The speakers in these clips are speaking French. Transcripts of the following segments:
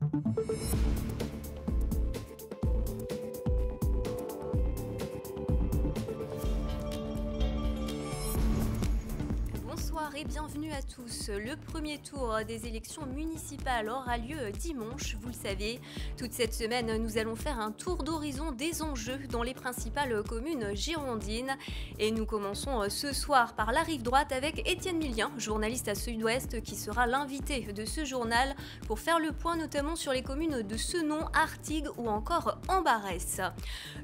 すいません。et bienvenue à tous. Le premier tour des élections municipales aura lieu dimanche, vous le savez. Toute cette semaine, nous allons faire un tour d'horizon des enjeux dans les principales communes girondines. Et nous commençons euh, ce soir par la rive droite avec Étienne Millien, journaliste à Sud-Ouest, qui sera l'invité de ce journal pour faire le point notamment sur les communes de Senon, Artigues ou encore Ambarès.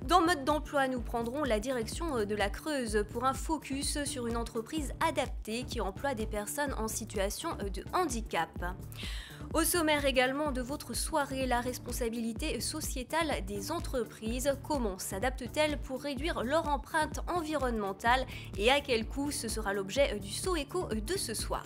Dans mode d'emploi, nous prendrons la direction de la Creuse pour un focus sur une entreprise adaptée qui en des personnes en situation de handicap. Au sommaire également de votre soirée, la responsabilité sociétale des entreprises, comment s'adapte-t-elle pour réduire leur empreinte environnementale et à quel coût ce sera l'objet du saut éco de ce soir.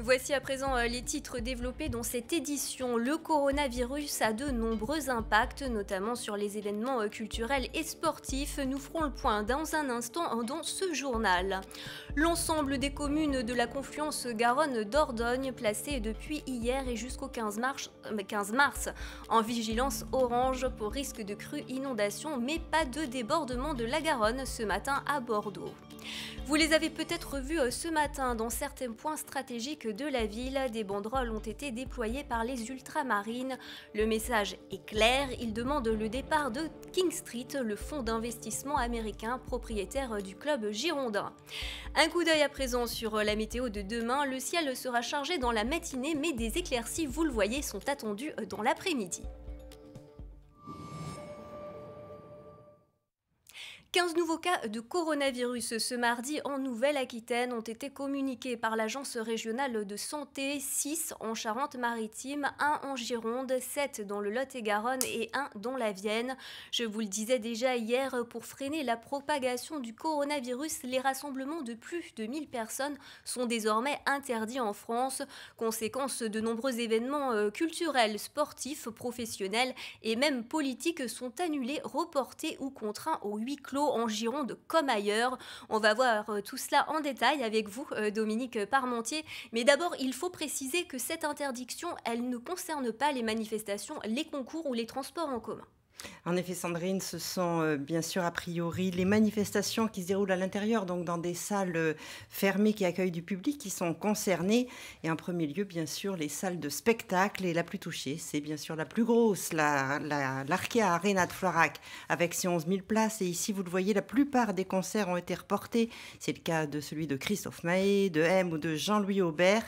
Voici à présent euh, les titres développés dans cette édition. Le coronavirus a de nombreux impacts, notamment sur les événements euh, culturels et sportifs. Nous ferons le point dans un instant dans ce journal. L'ensemble des communes de la confluence Garonne-Dordogne, placées depuis hier et jusqu'au 15 mars, euh, mars, en vigilance orange pour risque de crue inondation, mais pas de débordement de la Garonne ce matin à Bordeaux. Vous les avez peut-être vus euh, ce matin dans certains points stratégiques de la ville. Des banderoles ont été déployées par les ultramarines. Le message est clair, il demande le départ de King Street, le fonds d'investissement américain propriétaire du club girondin. Un coup d'œil à présent sur la météo de demain. Le ciel sera chargé dans la matinée, mais des éclaircies, vous le voyez, sont attendues dans l'après-midi. 15 nouveaux cas de coronavirus ce mardi en Nouvelle-Aquitaine ont été communiqués par l'Agence régionale de santé, 6 en Charente-Maritime, 1 en Gironde, 7 dans le Lot-et-Garonne et 1 dans la Vienne. Je vous le disais déjà hier, pour freiner la propagation du coronavirus, les rassemblements de plus de 1000 personnes sont désormais interdits en France, conséquence de nombreux événements euh, culturels, sportifs, professionnels et même politiques sont annulés, reportés ou contraints au huis clos en Gironde comme ailleurs. On va voir euh, tout cela en détail avec vous, euh, Dominique Parmentier. Mais d'abord, il faut préciser que cette interdiction, elle ne concerne pas les manifestations, les concours ou les transports en commun. En effet, Sandrine, ce sont euh, bien sûr a priori les manifestations qui se déroulent à l'intérieur, donc dans des salles euh, fermées qui accueillent du public, qui sont concernées. Et en premier lieu, bien sûr, les salles de spectacle. Et la plus touchée, c'est bien sûr la plus grosse, l'Arkea Arena de Florac, avec ses 11 000 places. Et ici, vous le voyez, la plupart des concerts ont été reportés. C'est le cas de celui de Christophe Maé, de M ou de Jean-Louis Aubert.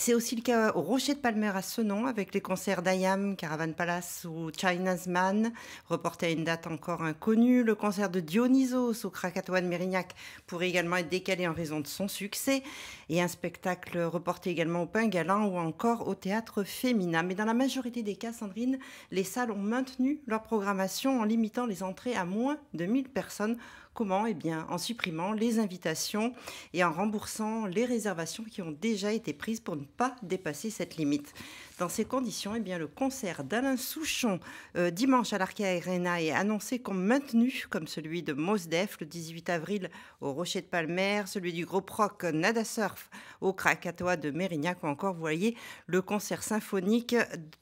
C'est aussi le cas au Rocher de Palmer à Senon, avec les concerts d'Ayam, Caravan Palace ou China's Man, reporté à une date encore inconnue. Le concert de Dionysos au Krakatoa de Mérignac pourrait également être décalé en raison de son succès et un spectacle reporté également au Pain Galant ou encore au Théâtre Féminin. Mais dans la majorité des cas, Sandrine, les salles ont maintenu leur programmation en limitant les entrées à moins de 1000 personnes. Comment Eh bien, en supprimant les invitations et en remboursant les réservations qui ont déjà été prises pour ne pas dépasser cette limite. Dans ces conditions, eh bien, le concert d'Alain Souchon euh, dimanche à l'Arkea Arena est annoncé comme maintenu, comme celui de Mosdef le 18 avril au Rocher de Palmer, celui du groupe rock Nada Surf au Krakatoa de Mérignac ou encore, vous voyez, le concert symphonique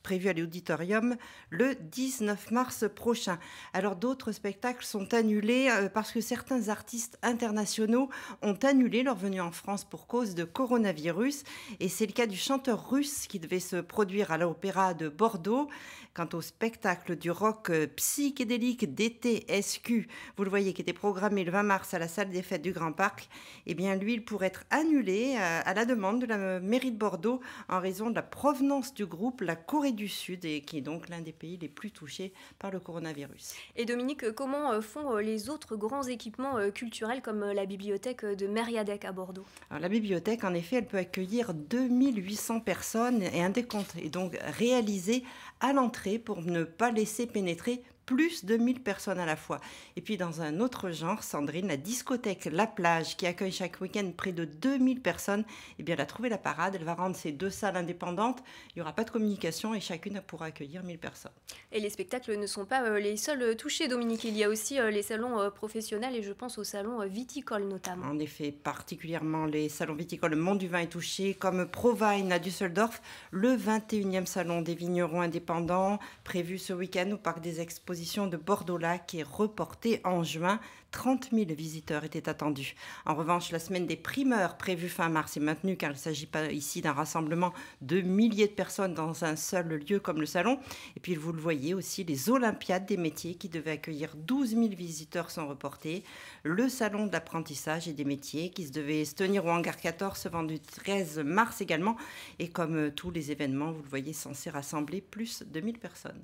prévu à l'auditorium le 19 mars prochain. Alors d'autres spectacles sont annulés euh, parce que certains artistes internationaux ont annulé leur venue en France pour cause de coronavirus et c'est le cas du chanteur russe qui devait se produire à l'Opéra de Bordeaux. Quant au spectacle du rock euh, psychédélique DTSQ, vous le voyez, qui était programmé le 20 mars à la salle des fêtes du Grand Parc, eh bien lui, il pourrait être annulé euh, à la demande de la euh, mairie de Bordeaux en raison de la provenance du groupe, la Corée du Sud, et qui est donc l'un des pays les plus touchés par le coronavirus. Et Dominique, comment font les autres grands équipements culturels comme la bibliothèque de Mériadec à Bordeaux Alors, La bibliothèque, en effet, elle peut accueillir 2800 personnes et un décompte et donc réaliser à l'entrée pour ne pas laisser pénétrer plus de 1000 personnes à la fois. Et puis dans un autre genre, Sandrine, la discothèque La Plage, qui accueille chaque week-end près de 2000 personnes, eh bien, elle a trouvé la parade, elle va rendre ces deux salles indépendantes, il n'y aura pas de communication et chacune pourra accueillir 1000 personnes. Et les spectacles ne sont pas euh, les seuls euh, touchés, Dominique, il y a aussi euh, les salons professionnels et je pense aux salons viticoles notamment. En effet, particulièrement les salons viticoles, le monde du vin est touché, comme Provine à Düsseldorf, le 21e salon des vignerons indépendants, prévu ce week-end au parc des expositions de bordeaux qui est reportée en juin 30 000 visiteurs étaient attendus. En revanche, la semaine des primeurs prévue fin mars est maintenue car il ne s'agit pas ici d'un rassemblement de milliers de personnes dans un seul lieu comme le salon. Et puis vous le voyez aussi, les Olympiades des métiers qui devaient accueillir 12 000 visiteurs sont reportées. Le salon d'apprentissage et des métiers qui se devait se tenir au hangar 14 vendu du 13 mars également. Et comme euh, tous les événements, vous le voyez, censé rassembler plus de 1000 personnes.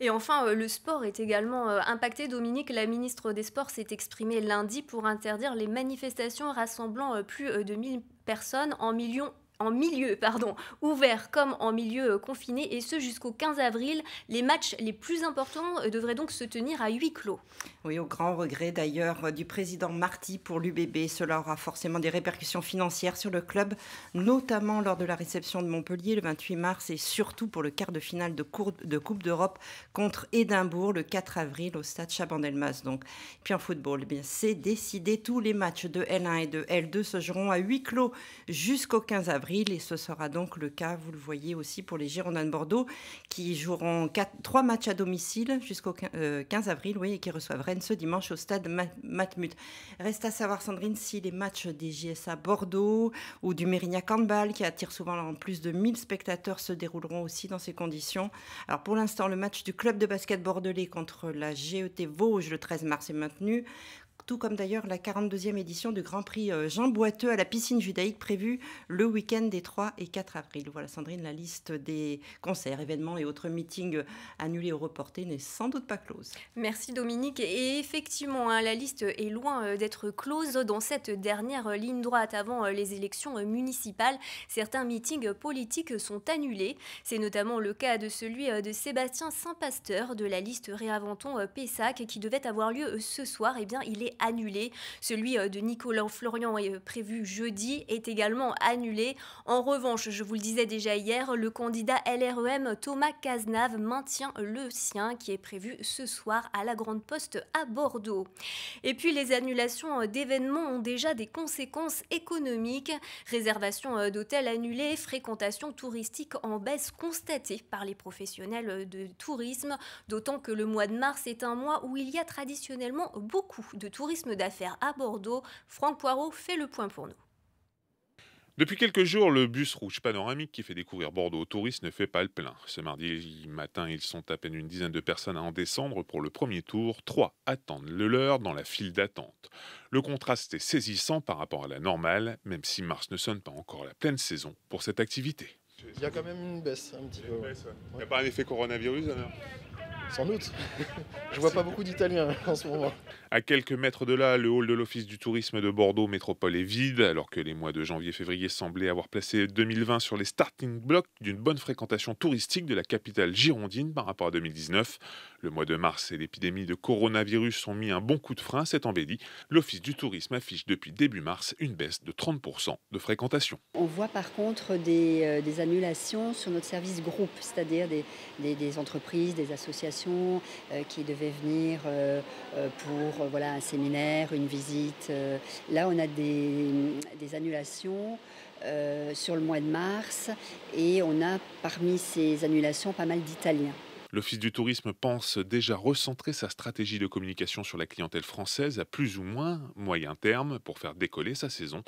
Et enfin, euh, le sport est également euh, impacté. Dominique, la ministre des Sports s'est exprimée lundi pour interdire les manifestations rassemblant euh, plus euh, de 1000 personnes en millions en milieu pardon, ouvert comme en milieu euh, confiné, et ce jusqu'au 15 avril. Les matchs les plus importants euh, devraient donc se tenir à huis clos. Oui, au grand regret d'ailleurs euh, du président Marty pour l'UBB. Cela aura forcément des répercussions financières sur le club, notamment lors de la réception de Montpellier le 28 mars et surtout pour le quart de finale de, Coupe d'Europe contre Édimbourg le 4 avril au stade Chabandelmas. Donc. puis en football, eh bien c'est décidé. Tous les matchs de L1 et de L2 se joueront à huis clos jusqu'au 15 avril et ce sera donc le cas, vous le voyez aussi, pour les Girondins de Bordeaux qui joueront trois matchs à domicile jusqu'au 15 euh, avril oui, et qui reçoivent Rennes ce dimanche au stade Matmut. Reste à savoir, Sandrine, si les matchs des GSA Bordeaux ou du Mérignac Handball qui attirent souvent plus de 1000 spectateurs se dérouleront aussi dans ces conditions. Alors pour l'instant, le match du club de basket bordelais contre la GET Vosges le 13 mars est maintenu tout comme d'ailleurs la 42e édition du Grand Prix euh, Jean Boiteux à la piscine judaïque prévue le week-end des 3 et 4 avril. Voilà Sandrine, la liste des concerts, événements et autres meetings euh, annulés ou reportés n'est sans doute pas close. Merci Dominique. Et effectivement, hein, la liste est loin euh, d'être close dans cette dernière ligne droite avant les élections municipales. Certains meetings politiques sont annulés. C'est notamment le cas de celui de Sébastien Saint-Pasteur de la liste Réaventon-Pessac qui devait avoir lieu ce soir. Et eh bien, il est annulé. Celui euh, de Nicolas Florian est euh, prévu jeudi est également annulé. En revanche, je vous le disais déjà hier, le candidat LREM Thomas Cazenave maintient le sien qui est prévu ce soir à la Grande Poste à Bordeaux. Et puis les annulations euh, d'événements ont déjà des conséquences économiques. Réservation d'hôtels annulées, fréquentation touristique en baisse constatée par les professionnels de tourisme, d'autant que le mois de mars est un mois où il y a traditionnellement beaucoup de touristes tourisme d'affaires à Bordeaux, Franck Poirot fait le point pour nous. Depuis quelques jours, le bus rouge panoramique qui fait découvrir Bordeaux aux touristes ne fait pas le plein. Ce mardi matin, ils sont à peine une dizaine de personnes à en descendre pour le premier tour. Trois attendent le leur dans la file d'attente. Le contraste est saisissant par rapport à la normale, même si mars ne sonne pas encore la pleine saison pour cette activité. Il y a quand même une baisse un petit peu. Il n'y a pas un effet coronavirus sans doute. Je vois pas beaucoup d'Italiens en ce moment. À quelques mètres de là, le hall de l'Office du tourisme de Bordeaux Métropole est vide, alors que les mois de janvier-février semblaient avoir placé 2020 sur les starting blocks d'une bonne fréquentation touristique de la capitale girondine par rapport à 2019. Le mois de mars et l'épidémie de coronavirus ont mis un bon coup de frein à cette embellie. L'Office du tourisme affiche depuis début mars une baisse de 30% de fréquentation. On voit par contre euh, des, annulations sur notre service groupe, c'est-à-dire des entreprises, des associations euh, qui devait venir euh, euh, pour voilà, un séminaire, une visite. Là, on a des, mm, des annulations. sur le mois de mars et on a parmi ces annulations pas mal d'Italiens. L'Office du tourisme pense déjà recentrer sa stratégie de communication sur la clientèle française à plus ou moins moyen terme pour faire décoller sa saison.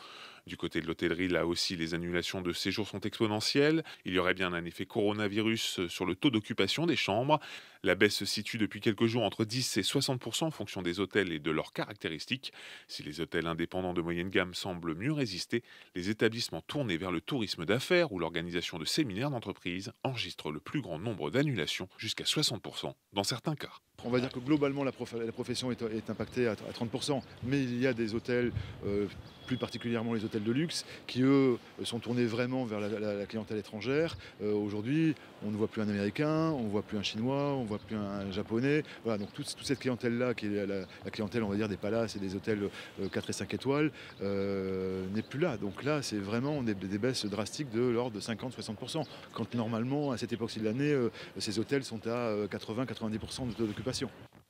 Du côté de l'hôtellerie, là aussi, les annulations de séjours sont exponentielles. Il y aurait bien un effet coronavirus euh, sur le taux d'occupation des chambres. La baisse se situe depuis quelques jours entre 10 et 60 en fonction des hôtels et de leurs caractéristiques. Si les hôtels indépendants de moyenne gamme semblent mieux résister, les établissements tournés vers le tourisme d'affaires ou l'organisation de séminaires d'entreprise enregistrent le plus grand nombre d'annulations, jusqu'à 60 dans certains cas on va dire que globalement, la, profession est, impactée à, 30%. Mais il y a des hôtels, euh, plus particulièrement les hôtels de luxe, qui, eux, sont tournés vraiment vers la, clientèle étrangère. Euh, aujourd'hui, on ne voit plus un Américain, on ne voit plus un Chinois, on ne voit plus un, Japonais. Voilà, donc toute, cette clientèle-là, qui est la, clientèle, on va dire, des palaces et des hôtels 4 euh, et 5 étoiles, n'est plus là. Donc là, c'est vraiment des, baisses drastiques de l'ordre de 50-60%. Quand normalement, à cette époque-ci de l'année, ces hôtels sont à 80-90% de.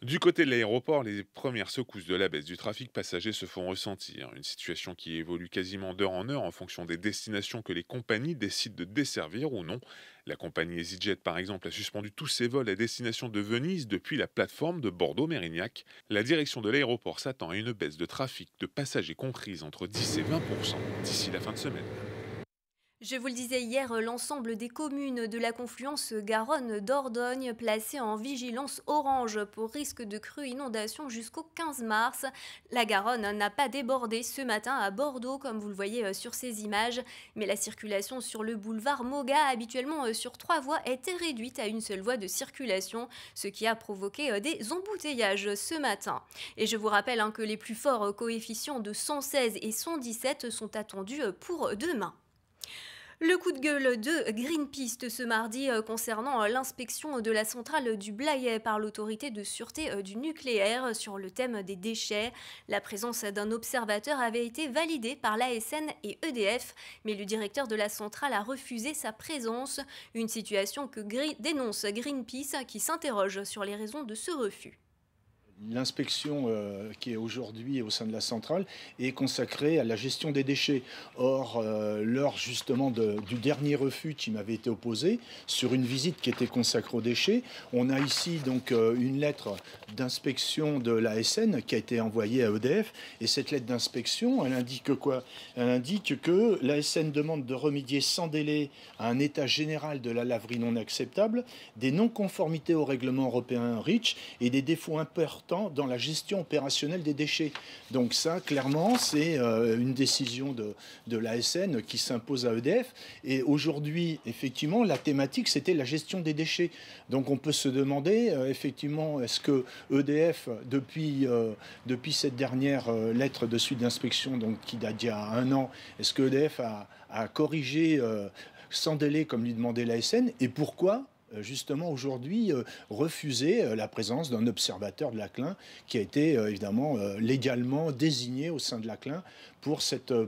Du côté de l'aéroport, les premières secousses de la baisse du trafic passager se font ressentir, une situation qui évolue quasiment d'heure en heure en fonction des destinations que les compagnies décident de desservir ou non. La compagnie EasyJet, par exemple, a suspendu tous ses vols à destination de Venise depuis la plateforme de Bordeaux-Mérignac. La direction de l'aéroport s'attend à une baisse de trafic de passagers comprise entre 10 et 20 d'ici la fin de semaine. Je vous le disais hier, l'ensemble des communes de la confluence Garonne-Dordogne placées en vigilance orange pour risque de crue inondation jusqu'au 15 mars. La Garonne n'a pas débordé ce matin à Bordeaux, comme vous le voyez euh, sur ces images, mais la circulation sur le boulevard Moga, habituellement euh, sur trois voies, était réduite à une seule voie de circulation, ce qui a provoqué euh, des embouteillages ce matin. Et je vous rappelle hein, que les plus forts coefficients de 116 et 117 sont attendus pour demain. Le coup de gueule de Greenpeace ce mardi euh, concernant euh, l'inspection de la centrale du Blayet par l'autorité de sûreté euh, du nucléaire sur le thème des déchets. La présence d'un observateur avait été validée par l'ASN et EDF, mais le directeur de la centrale a refusé sa présence, une situation que dénonce Greenpeace qui s'interroge sur les raisons de ce refus. L'inspection euh, qui est aujourd'hui au sein de la centrale est consacrée à la gestion des déchets. Or, euh, lors justement du dernier refus qui m'avait été opposé, sur une visite qui était consacrée aux déchets, on a ici donc euh, une lettre d'inspection de la l'ASN qui a été envoyée à EDF. Et cette lettre d'inspection, elle indique quoi Elle indique que l'ASN demande de remédier sans délai à un état général de la laverie non acceptable, des non-conformités au règlement européen REACH et des défauts importants dans la gestion opérationnelle des déchets. Donc ça, clairement, c'est euh, une décision de, de l'ASN qui s'impose à EDF. Et aujourd'hui, effectivement, la thématique, c'était la gestion des déchets. Donc on peut se demander, euh, effectivement, est-ce que EDF, depuis, euh, depuis cette dernière lettre de suite d'inspection, donc qui date d'il y a un an, est-ce que EDF a, a corrigé sans délai, comme lui demandait l'ASN, et pourquoi euh, justement aujourd'hui euh, refuser euh, la présence d'un observateur de l'ACLIN qui a été évidemment légalement désigné au sein de l'ACLIN pour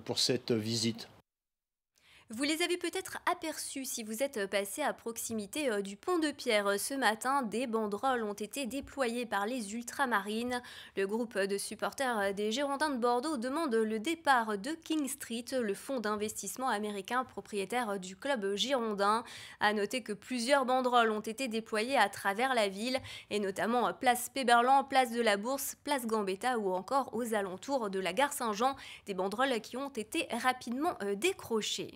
pour cette visite vous les avez peut-être aperçus si vous êtes passé à proximité euh, du pont de pierre ce matin. Des banderoles ont été déployées par les ultramarines. Le groupe de supporters des Girondins de Bordeaux demande le départ de King Street, le fonds d'investissement américain propriétaire du club girondin. A noter que plusieurs banderoles ont été déployées à travers la ville et notamment place Péberlan, place de la Bourse, place Gambetta ou encore aux alentours de la gare Saint-Jean, des banderoles qui ont été rapidement euh, décrochées.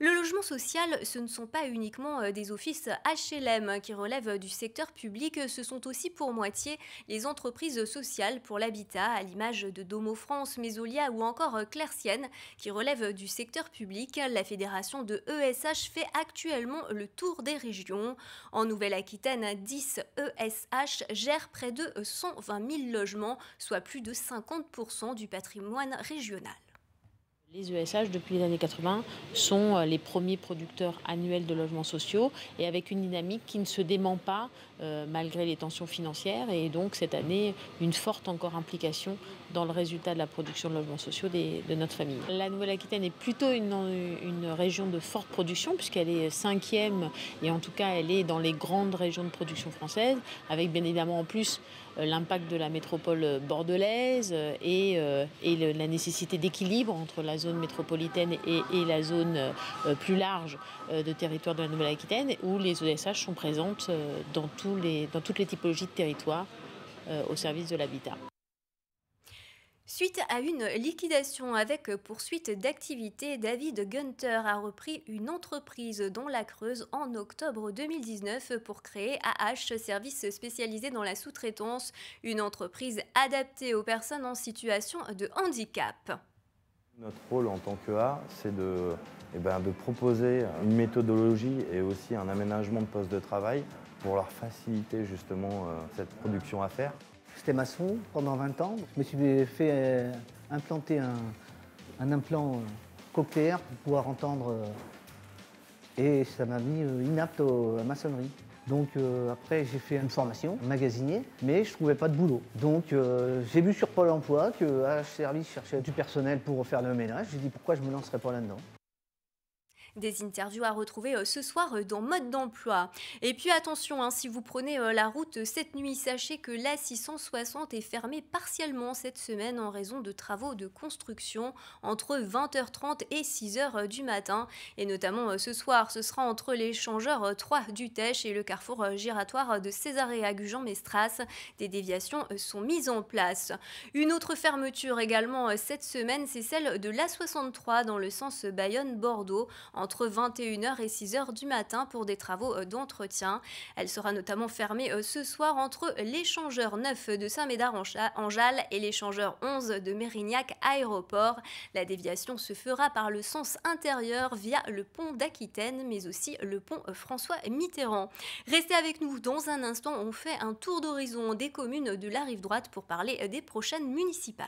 Le logement social, ce ne sont pas uniquement euh, des offices HLM hein, qui relèvent euh, du secteur public, ce sont aussi pour moitié les entreprises sociales pour l'habitat, à l'image de Domo France, Mésolia ou encore euh, Claircienne, qui relèvent du secteur public. La fédération de ESH fait actuellement le tour des régions. En Nouvelle-Aquitaine, 10 ESH gèrent près de 120 000 logements, soit plus de 50% du patrimoine régional. Les ESH, depuis les années 80, sont euh, les premiers producteurs annuels de logements sociaux et avec une dynamique qui ne se dément pas euh, malgré les tensions financières et donc cette année une forte encore implication dans le résultat de la production de logements sociaux de notre famille. La Nouvelle-Aquitaine est plutôt une, région de forte production puisqu'elle est cinquième et en tout cas elle est dans les grandes régions de production française avec bien évidemment en plus euh, l'impact de la métropole bordelaise euh, et, euh, la nécessité d'équilibre entre la zone métropolitaine et, la zone plus large de territoire de la Nouvelle-Aquitaine où les OSH sont présentes dans, dans toutes les typologies de territoire au service de l'habitat. Suite à une liquidation avec poursuite d'activité, David Gunter a repris une entreprise dont la Creuse en octobre 2019 pour créer AH, service spécialisé dans la sous-traitance, une entreprise adaptée aux personnes en situation de handicap. Notre rôle en tant que A, c'est de, eh ben, proposer une méthodologie et aussi un aménagement de poste de travail pour leur faciliter justement euh, cette production à faire. J'étais maçon pendant 20 ans. Je me suis fait euh, implanter un, implant euh, cochléaire pour pouvoir entendre. Euh, et ça m'a mis inapte à la maçonnerie. Donc après, j'ai fait une formation, magasinier, mais je ne trouvais pas de boulot. Donc j'ai vu sur Pôle emploi que H ah, Service cherchait du personnel pour faire le ménage. J'ai dit pourquoi je me lancerais pas là-dedans. Des interviews à retrouver euh, ce soir euh, dans Mode d'emploi. Et puis attention, hein, si vous prenez euh, la route cette nuit, sachez que la 660 est fermée partiellement cette semaine en raison de travaux de construction entre 20h30 et 6h du matin. Et notamment ce soir, ce sera entre l'échangeur 3 du Tèche et le carrefour giratoire de Césarée Gujan-Mestras. Des déviations sont mises en place. Une autre fermeture également cette semaine, c'est celle de l'A63 dans le sens Bayonne-Bordeaux entre 21h et 6h du matin pour des travaux euh, d'entretien. Elle sera notamment fermée euh, ce soir entre l'échangeur 9 de Saint-Médard-en-Jalles et l'échangeur 11 de Mérignac Aéroport. La déviation se fera par le sens intérieur via le pont d'Aquitaine mais aussi le pont François Mitterrand. Restez avec nous dans un instant, on fait un tour d'horizon des communes de la rive droite pour parler euh, des prochaines municipales.